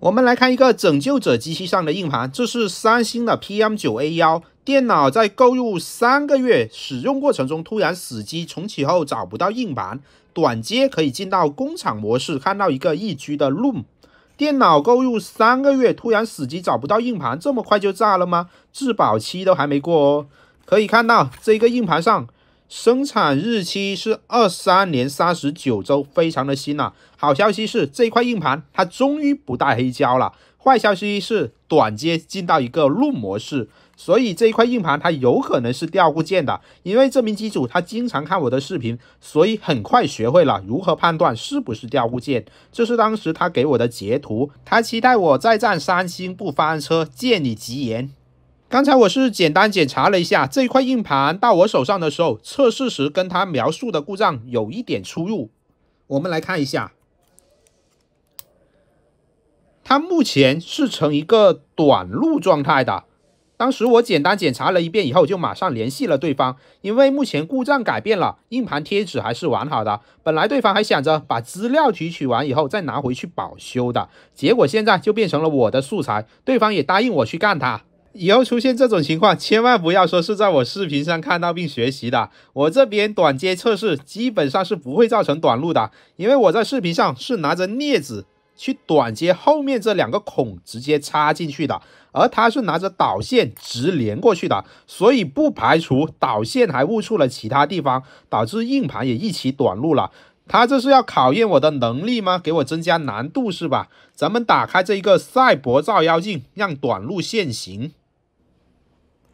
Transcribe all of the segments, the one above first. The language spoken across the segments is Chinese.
我们来看一个拯救者机器上的硬盘，这是三星的 PM9A1。电脑在购入三个月使用过程中突然死机，重启后找不到硬盘，短接可以进到工厂模式，看到一个一居的 r o o m 电脑购入三个月突然死机，找不到硬盘，这么快就炸了吗？质保期都还没过哦。可以看到这个硬盘上。生产日期是二三年三十九周，非常的新了。好消息是，这块硬盘它终于不带黑胶了。坏消息是，短接进到一个录模式，所以这一块硬盘它有可能是掉固件的。因为这名机主他经常看我的视频，所以很快学会了如何判断是不是掉固件。这是当时他给我的截图。他期待我再战三星不翻车，借你吉言。刚才我是简单检查了一下这一块硬盘，到我手上的时候测试时跟它描述的故障有一点出入。我们来看一下，它目前是呈一个短路状态的。当时我简单检查了一遍以后，就马上联系了对方，因为目前故障改变了，硬盘贴纸还是完好的。本来对方还想着把资料提取完以后再拿回去保修的，结果现在就变成了我的素材，对方也答应我去干他。以后出现这种情况，千万不要说是在我视频上看到并学习的。我这边短接测试基本上是不会造成短路的，因为我在视频上是拿着镊子去短接后面这两个孔直接插进去的，而他是拿着导线直连过去的，所以不排除导线还误触了其他地方，导致硬盘也一起短路了。他这是要考验我的能力吗？给我增加难度是吧？咱们打开这一个赛博照妖镜，让短路现形。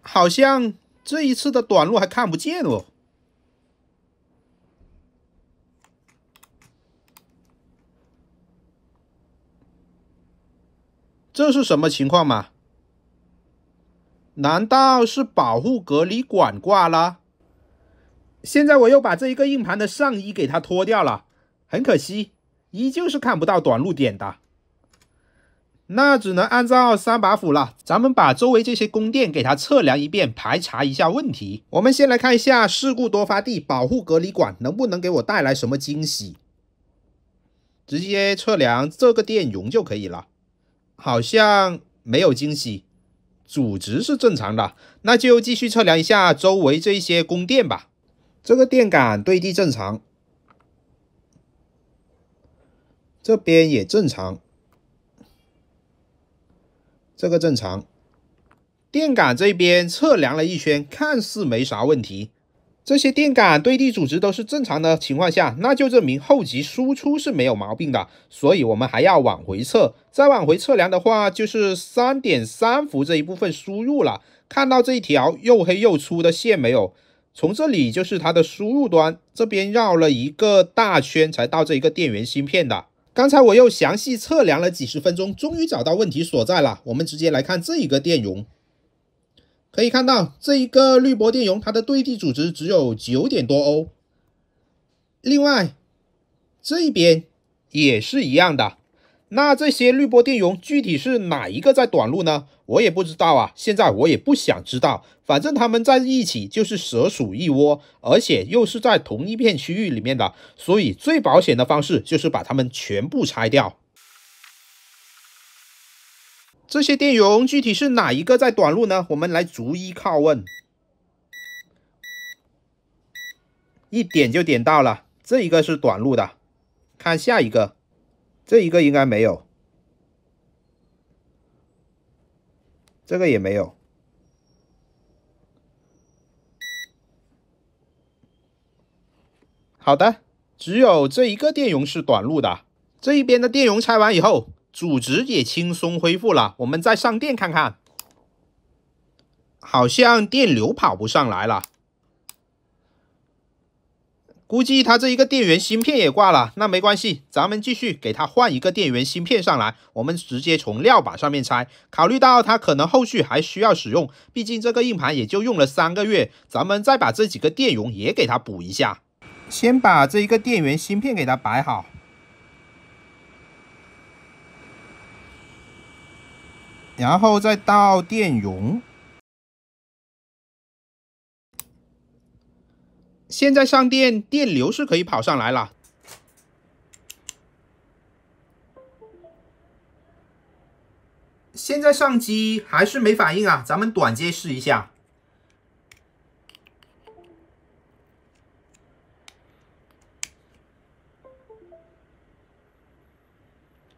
好像这一次的短路还看不见哦，这是什么情况嘛？难道是保护隔离管挂了？现在我又把这一个硬盘的上衣给它脱掉了，很可惜，依旧是看不到短路点的。那只能按照三把斧了。咱们把周围这些供电给它测量一遍，排查一下问题。我们先来看一下事故多发地保护隔离管能不能给我带来什么惊喜。直接测量这个电容就可以了，好像没有惊喜，阻值是正常的。那就继续测量一下周围这些供电吧。这个电感对地正常，这边也正常。这个正常，电感这边测量了一圈，看似没啥问题。这些电感对地阻值都是正常的情况下，那就证明后级输出是没有毛病的。所以我们还要往回测，再往回测量的话，就是三点三伏这一部分输入了。看到这一条又黑又粗的线没有？从这里就是它的输入端，这边绕了一个大圈才到这一个电源芯片的。刚才我又详细测量了几十分钟，终于找到问题所在了。我们直接来看这一个电容，可以看到这一个滤波电容，它的对地阻值只有九点多欧。另外这一边也是一样的。那这些滤波电容具体是哪一个在短路呢？我也不知道啊，现在我也不想知道。反正他们在一起就是蛇鼠一窝，而且又是在同一片区域里面的，所以最保险的方式就是把它们全部拆掉。这些电容具体是哪一个在短路呢？我们来逐一拷问。一点就点到了，这一个是短路的，看下一个。这一个应该没有，这个也没有。好的，只有这一个电容是短路的。这一边的电容拆完以后，阻值也轻松恢复了。我们再上电看看，好像电流跑不上来了。估计他这一个电源芯片也挂了，那没关系，咱们继续给他换一个电源芯片上来。我们直接从料板上面拆。考虑到他可能后续还需要使用，毕竟这个硬盘也就用了三个月，咱们再把这几个电容也给它补一下。先把这一个电源芯片给它摆好，然后再到电容。现在上电，电流是可以跑上来了。现在上机还是没反应啊，咱们短接试一下。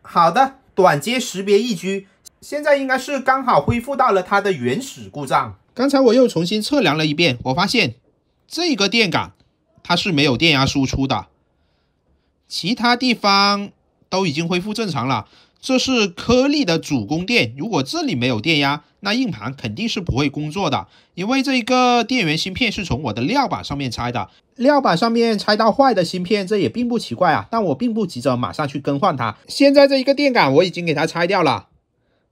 好的，短接识别一居，现在应该是刚好恢复到了它的原始故障。刚才我又重新测量了一遍，我发现。这个电感，它是没有电压输出的，其他地方都已经恢复正常了。这是颗粒的主供电，如果这里没有电压，那硬盘肯定是不会工作的。因为这一个电源芯片是从我的料板上面拆的，料板上面拆到坏的芯片，这也并不奇怪啊。但我并不急着马上去更换它。现在这一个电感我已经给它拆掉了，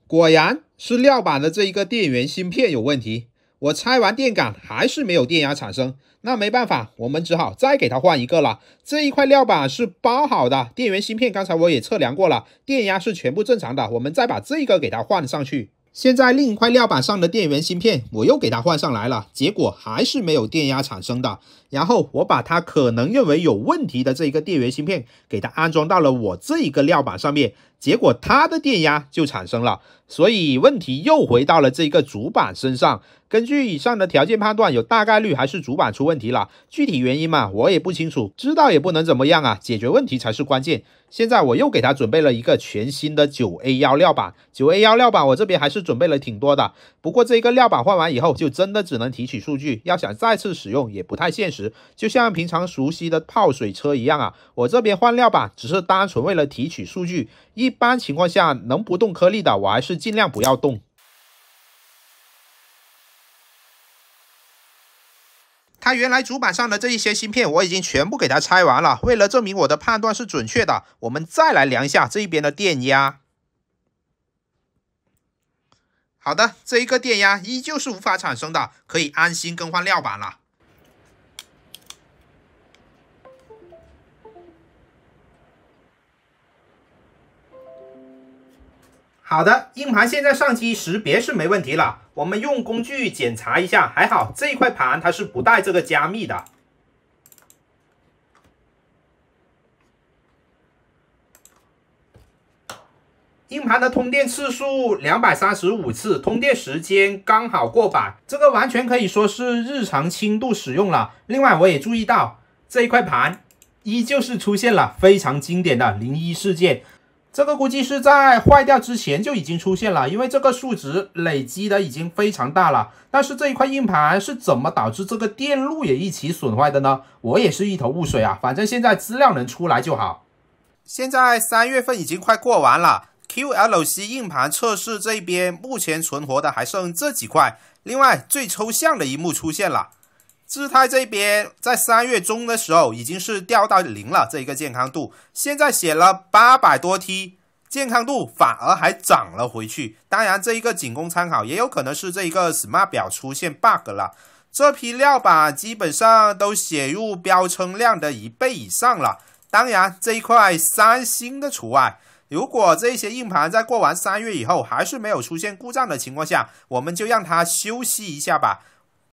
果然是料板的这一个电源芯片有问题。我拆完电感还是没有电压产生，那没办法，我们只好再给它换一个了。这一块料板是包好的，电源芯片刚才我也测量过了，电压是全部正常的。我们再把这个给它换上去。现在另一块料板上的电源芯片我又给它换上来了，结果还是没有电压产生的。然后我把它可能认为有问题的这一个电源芯片，给它安装到了我这一个料板上面，结果它的电压就产生了，所以问题又回到了这一个主板身上。根据以上的条件判断，有大概率还是主板出问题了。具体原因嘛，我也不清楚，知道也不能怎么样啊，解决问题才是关键。现在我又给他准备了一个全新的九 A 幺料板，九 A 幺料板我这边还是准备了挺多的。不过这个料板换完以后，就真的只能提取数据，要想再次使用也不太现实。就像平常熟悉的泡水车一样啊，我这边换料板只是单纯为了提取数据。一般情况下，能不动颗粒的，我还是尽量不要动。它原来主板上的这一些芯片，我已经全部给它拆完了。为了证明我的判断是准确的，我们再来量一下这一边的电压。好的，这一个电压依旧是无法产生的，可以安心更换料板了。好的，硬盘现在上机识别是没问题了。我们用工具检查一下，还好这一块盘它是不带这个加密的。硬盘的通电次数两百三十五次，通电时间刚好过百，这个完全可以说是日常轻度使用了。另外，我也注意到这一块盘依旧是出现了非常经典的零一事件。这个估计是在坏掉之前就已经出现了，因为这个数值累积的已经非常大了。但是这一块硬盘是怎么导致这个电路也一起损坏的呢？我也是一头雾水啊。反正现在资料能出来就好。现在三月份已经快过完了，QLC 硬盘测试这边目前存活的还剩这几块。另外，最抽象的一幕出现了。姿态这边在三月中的时候已经是掉到零了，这一个健康度，现在写了八百多 T，健康度反而还涨了回去。当然，这一个仅供参考，也有可能是这一个 smart 表出现 bug 了。这批料板基本上都写入标称量的一倍以上了，当然这一块三星的除外。如果这些硬盘在过完三月以后还是没有出现故障的情况下，我们就让它休息一下吧。